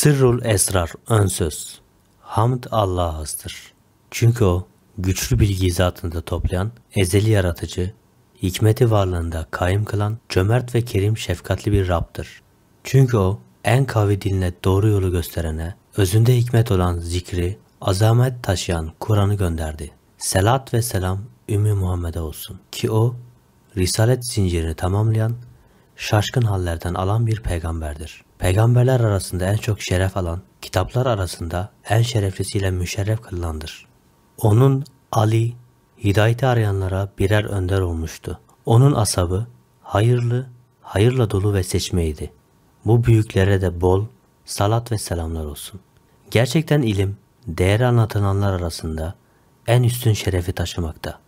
Sırrul esrar ön söz. Hamd Allah'a astır. Çünkü o güçlü bilgi zatında toplayan, ezeli yaratıcı, hikmeti varlığında kaim kılan, cömert ve kerim şefkatli bir Rab'dır. Çünkü o en kavi dinle doğru yolu gösterene, özünde hikmet olan zikri, azamet taşıyan Kur'an'ı gönderdi. Selat ve selam Ümmü Muhammed'e olsun. Ki o, risalet zincirini tamamlayan, şaşkın hallerden alan bir peygamberdir.'' Peygamberler arasında en çok şeref alan, kitaplar arasında en şereflisiyle müşerref kılındır. Onun Ali, hidayeti arayanlara birer önder olmuştu. Onun asabı hayırlı, hayırla dolu ve seçmeydi. Bu büyüklere de bol salat ve selamlar olsun. Gerçekten ilim, değeri anlatılanlar arasında en üstün şerefi taşımakta,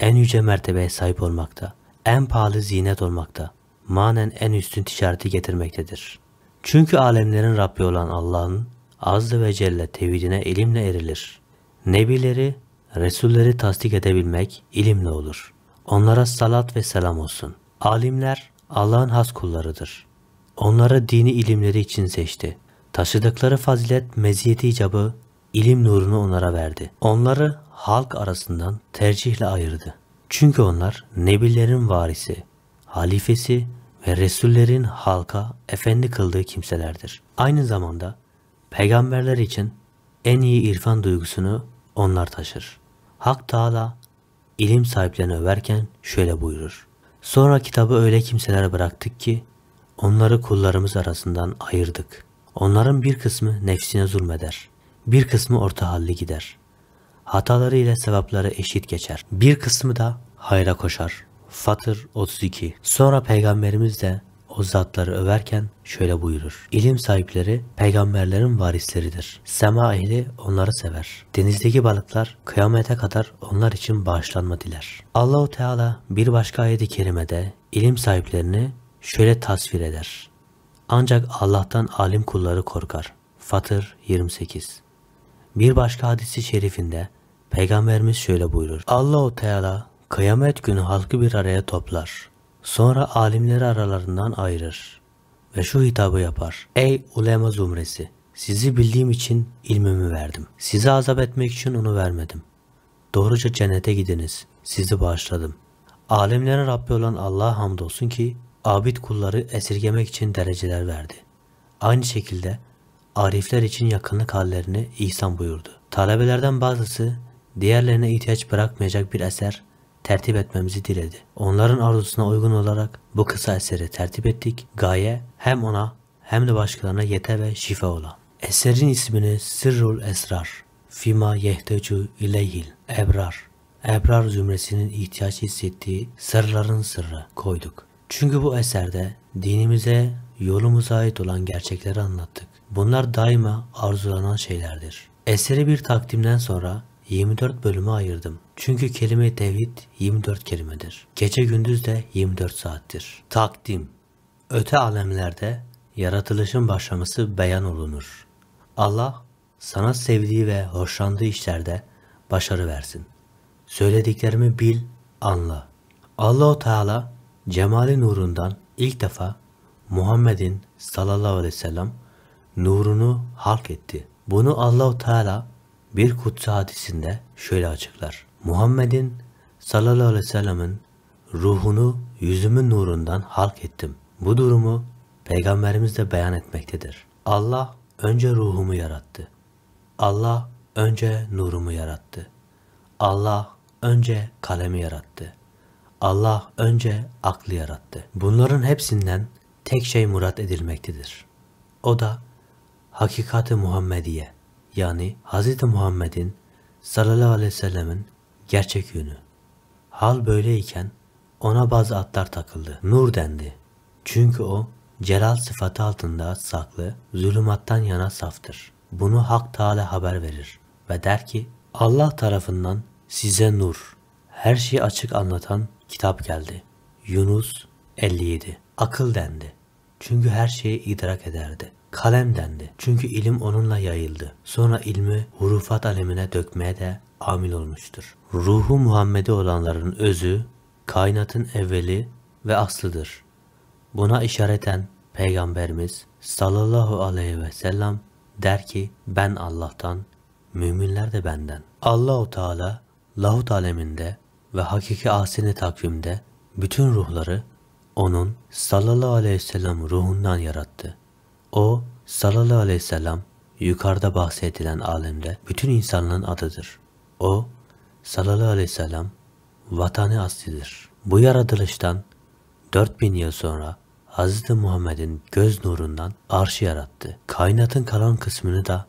en yüce mertebeye sahip olmakta, en pahalı zinet olmakta, manen en üstün ticareti getirmektedir.'' Çünkü alemlerin Rabbi olan Allah'ın Azze ve Celle tevhidine ilimle erilir. Nebileri, Resulleri tasdik edebilmek ilimle olur. Onlara salat ve selam olsun. Alimler Allah'ın has kullarıdır. Onlara dini ilimleri için seçti. Taşıdıkları fazilet meziyeti icabı ilim nurunu onlara verdi. Onları halk arasından tercihle ayırdı. Çünkü onlar nebilerin varisi, halifesi ve Resullerin halka efendi kıldığı kimselerdir. Aynı zamanda peygamberler için en iyi irfan duygusunu onlar taşır. Hak Teala ilim sahiplerini överken şöyle buyurur. Sonra kitabı öyle kimselere bıraktık ki onları kullarımız arasından ayırdık. Onların bir kısmı nefsine zulmeder. Bir kısmı orta halli gider. Hataları ile sevapları eşit geçer. Bir kısmı da hayra koşar. Fatır 32 Sonra peygamberimiz de o zatları överken şöyle buyurur. İlim sahipleri peygamberlerin varisleridir. Sema ehli onları sever. Denizdeki balıklar kıyamete kadar onlar için bağışlanma diler. Allahu Teala bir başka ayet-i kerimede ilim sahiplerini şöyle tasvir eder. Ancak Allah'tan alim kulları korkar. Fatır 28 Bir başka hadisi şerifinde Peygamberimiz şöyle buyurur. Allahu Teala Kıyamet günü halkı bir araya toplar. Sonra alimleri aralarından ayırır. Ve şu hitabı yapar. Ey ulema Zümresi, Sizi bildiğim için ilmimi verdim. Sizi azap etmek için onu vermedim. Doğruca cennete gidiniz. Sizi bağışladım. Alemlerin Rabbi olan Allah'a hamdolsun ki abid kulları esirgemek için dereceler verdi. Aynı şekilde arifler için yakınlık hallerini ihsan buyurdu. Talebelerden bazısı diğerlerine ihtiyaç bırakmayacak bir eser tertip etmemizi diledi. Onların arzusuna uygun olarak bu kısa eseri tertip ettik. Gaye hem ona hem de başkalarına yete ve şifa olan. Eserin ismini Sırrul Esrar, Fima Yehtecu İleyhil, Ebrar, Ebrar zümresinin ihtiyaç hissettiği sırların sırrı koyduk. Çünkü bu eserde dinimize, yolumuza ait olan gerçekleri anlattık. Bunlar daima arzulanan şeylerdir. Eseri bir takdimden sonra 24 bölüme ayırdım. Çünkü kelime tevhid 24 kelimedir. Gece gündüz de 24 saattir. Takdim. Öte alemlerde yaratılışın başlaması beyan olunur. Allah sana sevdiği ve hoşlandığı işlerde başarı versin. Söylediklerimi bil, anla. Allahu Teala cemali nurundan ilk defa Muhammed'in sallallahu aleyhi ve sellem nurunu halk etti. Bunu Allahu Teala bir kutsa hadisinde şöyle açıklar. Muhammed'in sallallahu aleyhi ve sellemin ruhunu yüzümün nurundan halk ettim. Bu durumu peygamberimiz de beyan etmektedir. Allah önce ruhumu yarattı. Allah önce nurumu yarattı. Allah önce kalemi yarattı. Allah önce aklı yarattı. Bunların hepsinden tek şey murat edilmektedir. O da hakikati Muhammediye yani Hz. Muhammed'in sallallahu aleyhi ve sellemin gerçek yönü. Hal böyleyken ona bazı atlar takıldı. Nur dendi. Çünkü o celal sıfatı altında saklı, zulümattan yana saftır. Bunu Hak Teala haber verir ve der ki Allah tarafından size nur, her şeyi açık anlatan kitap geldi. Yunus 57 Akıl dendi. Çünkü her şeyi idrak ederdi kalem dendi. Çünkü ilim onunla yayıldı. Sonra ilmi hurufat alemine dökmeye de amil olmuştur. Ruhu Muhammed'e olanların özü, kainatın evveli ve aslıdır. Buna işareten Peygamberimiz sallallahu aleyhi ve sellem der ki ben Allah'tan, müminler de benden. Allahu Teala lahut aleminde ve hakiki asini takvimde bütün ruhları onun sallallahu aleyhi ve sellem ruhundan yarattı. O sallallahu aleyhi ve sellem yukarıda bahsedilen alemde bütün insanlığın adıdır. O sallallahu aleyhi ve sellem vatanı aslidir. Bu yaratılıştan 4000 yıl sonra Hz. Muhammed'in göz nurundan arşı yarattı. Kainatın kalan kısmını da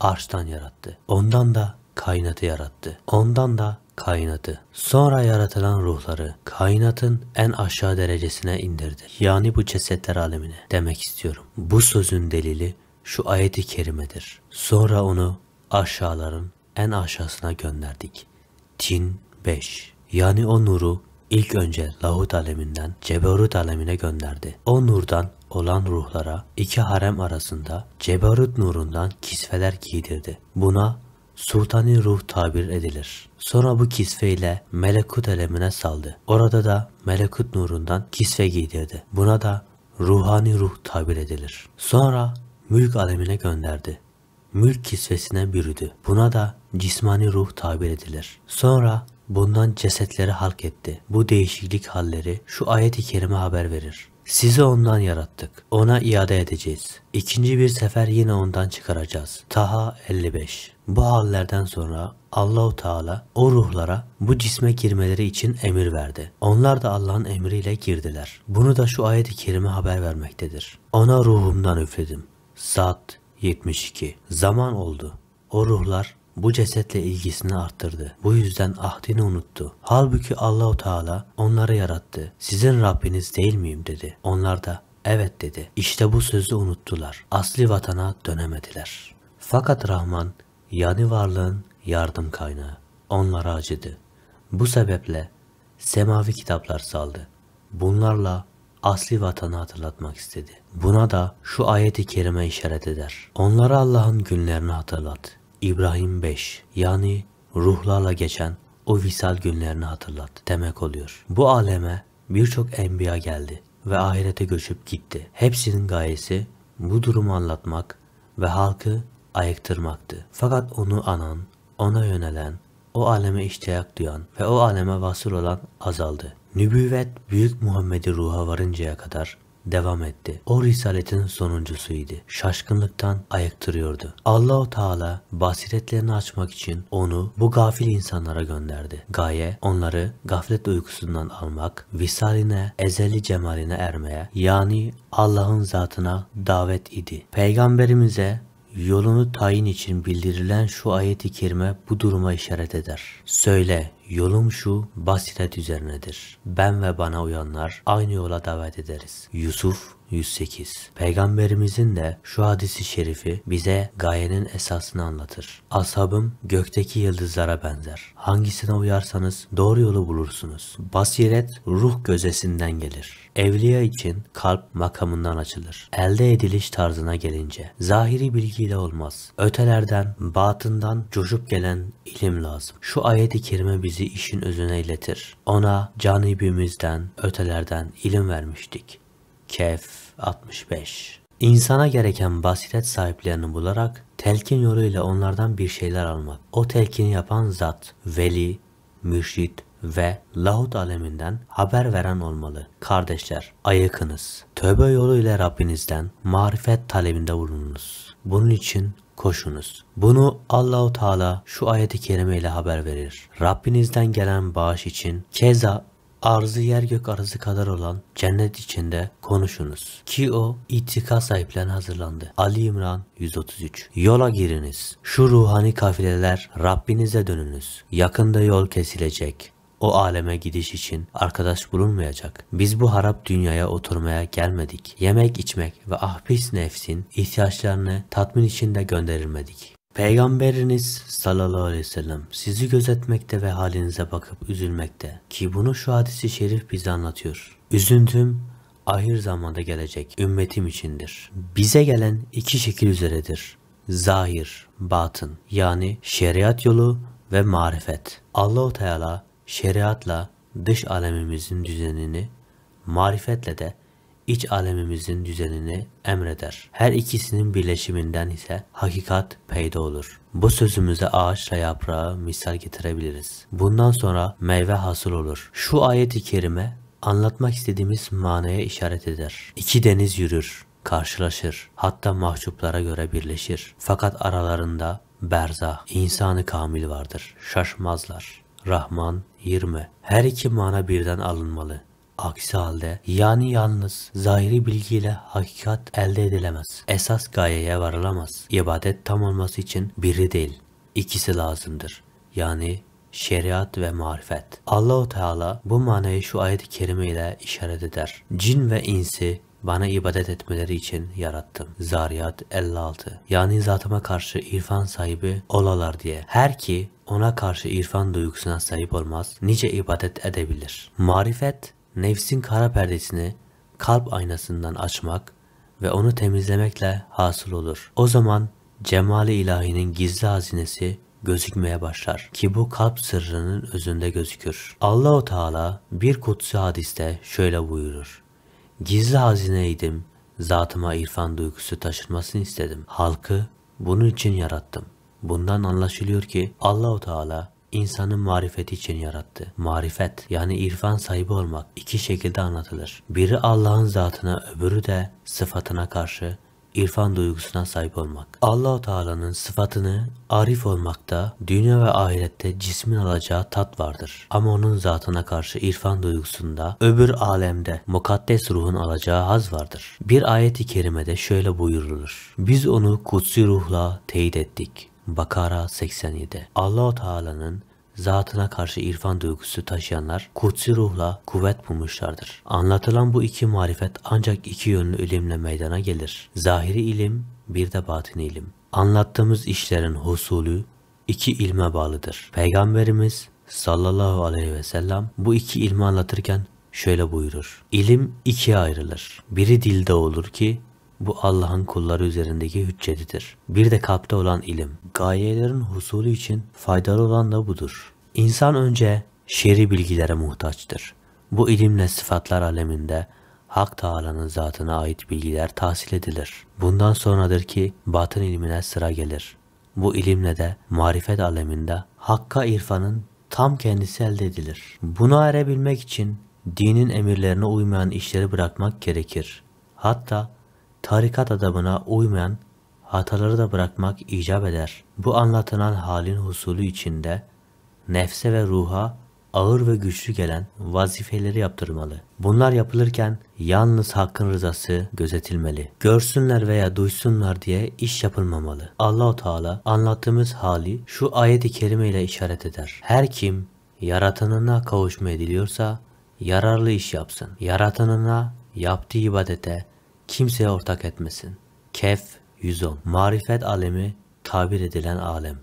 arştan yarattı. Ondan da kainatı yarattı. Ondan da kaynadı. Sonra yaratılan ruhları kainatın en aşağı derecesine indirdi. Yani bu cesetler alemine demek istiyorum. Bu sözün delili şu ayeti kerimedir. Sonra onu aşağıların en aşağısına gönderdik. Tin 5 Yani o nuru ilk önce Lahut aleminden Ceberut alemine gönderdi. O nurdan olan ruhlara iki harem arasında Ceberut nurundan kisveler giydirdi. Buna Sultani ruh tabir edilir. Sonra bu kisveyle melekut elemine saldı. Orada da melekut nurundan kisve giydirdi. Buna da ruhani ruh tabir edilir. Sonra mülk alemine gönderdi. Mülk kisvesine bürüdü. Buna da cismani ruh tabir edilir. Sonra bundan cesetleri halk etti. Bu değişiklik halleri şu ayet-i kerime haber verir. Sizi ondan yarattık. Ona iade edeceğiz. İkinci bir sefer yine ondan çıkaracağız. Taha 55 Bu hallerden sonra Allahu Teala o ruhlara bu cisme girmeleri için emir verdi. Onlar da Allah'ın emriyle girdiler. Bunu da şu ayet-i kerime haber vermektedir. Ona ruhumdan üfledim. Saat 72 Zaman oldu. O ruhlar bu cesetle ilgisini arttırdı. Bu yüzden ahdini unuttu. Halbuki Allahu Teala onları yarattı. Sizin Rabbiniz değil miyim dedi. Onlar da evet dedi. İşte bu sözü unuttular. Asli vatana dönemediler. Fakat Rahman yani varlığın yardım kaynağı. Onlara acıdı. Bu sebeple semavi kitaplar saldı. Bunlarla asli vatanı hatırlatmak istedi. Buna da şu ayeti kerime işaret eder. Onlara Allah'ın günlerini hatırlat. İbrahim 5 yani ruhlarla geçen o visal günlerini hatırlat demek oluyor. Bu aleme birçok enbiya geldi ve ahirete göçüp gitti. Hepsinin gayesi bu durumu anlatmak ve halkı ayıktırmaktı. Fakat onu anan, ona yönelen, o aleme iştiyak duyan ve o aleme vasıl olan azaldı. Nübüvvet Büyük Muhammed'i ruha varıncaya kadar devam etti. O risaletin sonuncusuydu. Şaşkınlıktan ayıktırıyordu. Allahu Teala basiretlerini açmak için onu bu gafil insanlara gönderdi. Gaye onları gaflet uykusundan almak, visaline, ezeli cemaline ermeye yani Allah'ın zatına davet idi. Peygamberimize yolunu tayin için bildirilen şu ayet-i kerime bu duruma işaret eder. Söyle Yolum şu basiret üzerinedir. Ben ve bana uyanlar aynı yola davet ederiz. Yusuf 108 Peygamberimizin de şu hadisi şerifi bize gayenin esasını anlatır. Ashabım gökteki yıldızlara benzer. Hangisine uyarsanız doğru yolu bulursunuz. Basiret ruh gözesinden gelir. Evliya için kalp makamından açılır. Elde ediliş tarzına gelince zahiri bilgiyle olmaz. Ötelerden, batından coşup gelen ilim lazım. Şu ayeti kerime bize bizi işin özüne iletir. Ona canibimizden, ötelerden ilim vermiştik. Kehf 65 İnsana gereken basiret sahiplerini bularak telkin yoluyla onlardan bir şeyler almak. O telkini yapan zat, veli, mürşit ve lahut aleminden haber veren olmalı. Kardeşler, ayıkınız. Tövbe yoluyla Rabbinizden marifet talebinde bulununuz. Bunun için koşunuz. Bunu Allahu Teala şu ayeti kerime ile haber verir. Rabbinizden gelen bağış için keza arzı yer gök arası kadar olan cennet içinde konuşunuz. Ki o itika sahiplerine hazırlandı. Ali İmran 133 Yola giriniz. Şu ruhani kafileler Rabbinize dönünüz. Yakında yol kesilecek. O aleme gidiş için arkadaş bulunmayacak. Biz bu harap dünyaya oturmaya gelmedik. Yemek içmek ve ahpis nefsin ihtiyaçlarını tatmin içinde gönderilmedik. Peygamberiniz sallallahu aleyhi ve sellem sizi gözetmekte ve halinize bakıp üzülmekte ki bunu şu hadisi şerif bize anlatıyor. Üzüntüm ahir zamanda gelecek ümmetim içindir. Bize gelen iki şekil üzeredir. Zahir, batın yani şeriat yolu ve marifet. Allahu Teala şeriatla dış alemimizin düzenini, marifetle de iç alemimizin düzenini emreder. Her ikisinin birleşiminden ise hakikat peyda olur. Bu sözümüze ağaçla yaprağı misal getirebiliriz. Bundan sonra meyve hasıl olur. Şu ayet-i kerime anlatmak istediğimiz manaya işaret eder. İki deniz yürür, karşılaşır, hatta mahcuplara göre birleşir. Fakat aralarında berzah, insanı kamil vardır. Şaşmazlar. Rahman 20. Her iki mana birden alınmalı. Aksi halde yani yalnız zahiri bilgiyle hakikat elde edilemez. Esas gayeye varılamaz. İbadet tam olması için biri değil, ikisi lazımdır. Yani şeriat ve marifet. Allahu Teala bu manayı şu ayet-i kerime ile işaret eder. Cin ve insi bana ibadet etmeleri için yarattım. Zariyat 56 Yani zatıma karşı irfan sahibi olalar diye. Her ki ona karşı irfan duygusuna sahip olmaz, nice ibadet edebilir. Marifet, nefsin kara perdesini kalp aynasından açmak ve onu temizlemekle hasıl olur. O zaman cemali ilahinin gizli hazinesi gözükmeye başlar ki bu kalp sırrının özünde gözükür. Allahu Teala bir kutsi hadiste şöyle buyurur. Gizli hazineydim, zatıma irfan duygusu taşınmasını istedim. Halkı bunun için yarattım. Bundan anlaşılıyor ki Allahu Teala insanı marifeti için yarattı. Marifet yani irfan sahibi olmak iki şekilde anlatılır. Biri Allah'ın zatına öbürü de sıfatına karşı irfan duygusuna sahip olmak. Allahu Teala'nın sıfatını arif olmakta dünya ve ahirette cismin alacağı tat vardır. Ama onun zatına karşı irfan duygusunda öbür alemde mukaddes ruhun alacağı haz vardır. Bir ayet-i kerimede şöyle buyurulur. Biz onu kutsi ruhla teyit ettik. Bakara 87 Allah-u Teala'nın zatına karşı irfan duygusu taşıyanlar kutsi ruhla kuvvet bulmuşlardır. Anlatılan bu iki marifet ancak iki yönlü ilimle meydana gelir. Zahiri ilim bir de batini ilim. Anlattığımız işlerin husulü iki ilme bağlıdır. Peygamberimiz sallallahu aleyhi ve sellem bu iki ilmi anlatırken şöyle buyurur. İlim ikiye ayrılır. Biri dilde olur ki bu Allah'ın kulları üzerindeki hüccetidir. Bir de kalpte olan ilim. Gayelerin husulü için faydalı olan da budur. İnsan önce şer'i bilgilere muhtaçtır. Bu ilimle sıfatlar aleminde Hak Teala'nın zatına ait bilgiler tahsil edilir. Bundan sonradır ki batın ilmine sıra gelir. Bu ilimle de marifet aleminde Hakk'a irfanın tam kendisi elde edilir. Buna erebilmek için dinin emirlerine uymayan işleri bırakmak gerekir. Hatta tarikat adamına uymayan hataları da bırakmak icap eder. Bu anlatılan halin husulü içinde nefse ve ruha ağır ve güçlü gelen vazifeleri yaptırmalı. Bunlar yapılırken yalnız hakkın rızası gözetilmeli. Görsünler veya duysunlar diye iş yapılmamalı. Allahu Teala anlattığımız hali şu ayet-i kerime ile işaret eder. Her kim yaratanına kavuşma ediliyorsa yararlı iş yapsın. Yaratanına yaptığı ibadete kimseye ortak etmesin. Kef 110 Marifet alemi tabir edilen alem.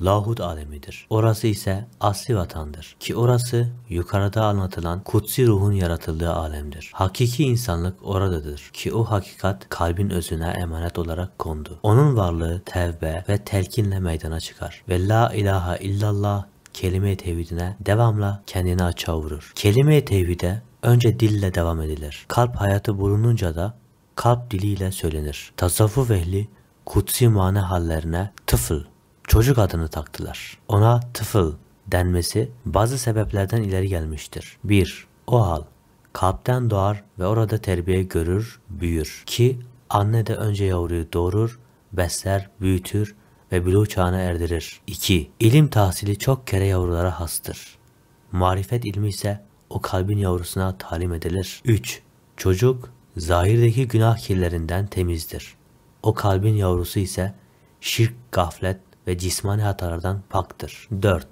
Lahut alemidir. Orası ise asli vatandır. Ki orası yukarıda anlatılan kutsi ruhun yaratıldığı alemdir. Hakiki insanlık oradadır. Ki o hakikat kalbin özüne emanet olarak kondu. Onun varlığı tevbe ve telkinle meydana çıkar. Ve la ilahe illallah kelime-i tevhidine devamla kendini açığa vurur. Kelime-i tevhide önce dille devam edilir. Kalp hayatı bulununca da kalp diliyle söylenir. Tasavvuf ehli kutsi mana hallerine tıfıl, çocuk adını taktılar. Ona tıfıl denmesi bazı sebeplerden ileri gelmiştir. 1. O hal kalpten doğar ve orada terbiye görür, büyür. Ki anne de önce yavruyu doğurur, besler, büyütür ve bülü çağına erdirir. 2. İlim tahsili çok kere yavrulara hastır. Marifet ilmi ise o kalbin yavrusuna talim edilir. 3. Çocuk zahirdeki günah kirlerinden temizdir. O kalbin yavrusu ise şirk, gaflet ve cismani hatalardan paktır. 4.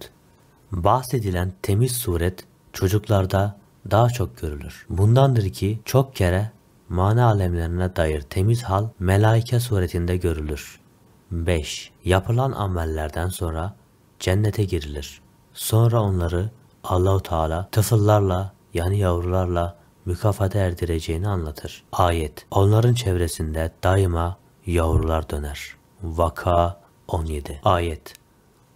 Bahsedilen temiz suret çocuklarda daha çok görülür. Bundandır ki çok kere mana alemlerine dair temiz hal melaike suretinde görülür. 5. Yapılan amellerden sonra cennete girilir. Sonra onları Allahu Teala tıfıllarla yani yavrularla mükafata erdireceğini anlatır. Ayet Onların çevresinde daima yavrular döner. Vaka 17 Ayet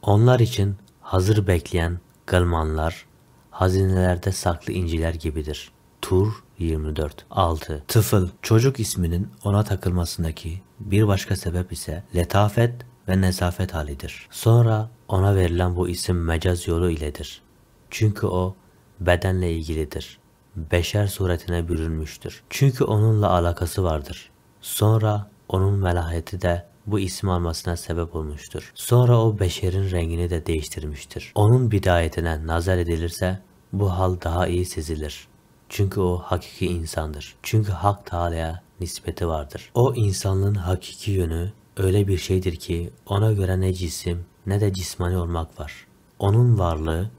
Onlar için hazır bekleyen galmanlar, hazinelerde saklı inciler gibidir. Tur 24 6. Tıfıl çocuk isminin ona takılmasındaki bir başka sebep ise letafet ve nezafet halidir. Sonra ona verilen bu isim mecaz yolu iledir. Çünkü o bedenle ilgilidir beşer suretine bürünmüştür. Çünkü onunla alakası vardır. Sonra onun melaheti de bu isim almasına sebep olmuştur. Sonra o beşerin rengini de değiştirmiştir. Onun bidayetine nazar edilirse bu hal daha iyi sezilir. Çünkü o hakiki insandır. Çünkü Hak Teala'ya nispeti vardır. O insanlığın hakiki yönü öyle bir şeydir ki ona göre ne cisim ne de cismani olmak var. Onun varlığı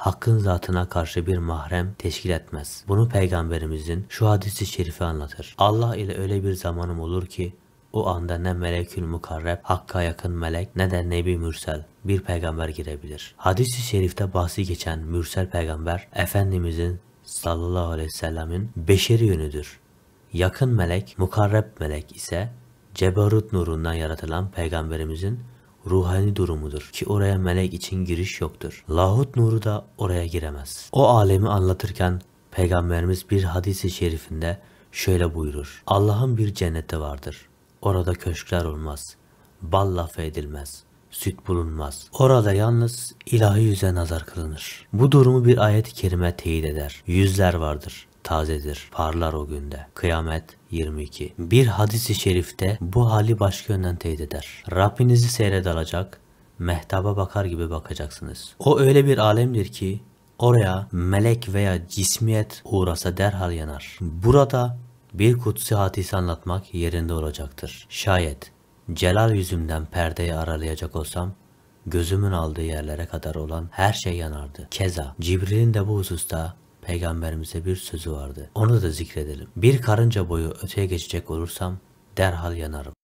hakkın zatına karşı bir mahrem teşkil etmez. Bunu peygamberimizin şu hadisi şerifi anlatır. Allah ile öyle bir zamanım olur ki o anda ne melekül mukarreb, hakka yakın melek ne de nebi mürsel bir peygamber girebilir. Hadisi şerifte bahsi geçen mürsel peygamber Efendimizin sallallahu aleyhi ve sellemin beşeri yönüdür. Yakın melek, mukarreb melek ise cebarut nurundan yaratılan peygamberimizin ruhani durumudur ki oraya melek için giriş yoktur. Lahut nuru da oraya giremez. O alemi anlatırken Peygamberimiz bir hadisi şerifinde şöyle buyurur. Allah'ın bir cenneti vardır. Orada köşkler olmaz. Bal lafı edilmez. Süt bulunmaz. Orada yalnız ilahi yüze nazar kılınır. Bu durumu bir ayet-i kerime teyit eder. Yüzler vardır. Tazedir. Parlar o günde. Kıyamet 22. Bir hadisi şerifte bu hali başka yönden teyit eder. Rabbinizi seyrede alacak, mehtaba bakar gibi bakacaksınız. O öyle bir alemdir ki oraya melek veya cismiyet uğrasa derhal yanar. Burada bir kutsi hadisi anlatmak yerinde olacaktır. Şayet celal yüzümden perdeyi aralayacak olsam gözümün aldığı yerlere kadar olan her şey yanardı. Keza Cibril'in de bu hususta peygamberimize bir sözü vardı. Onu da zikredelim. Bir karınca boyu öteye geçecek olursam derhal yanarım.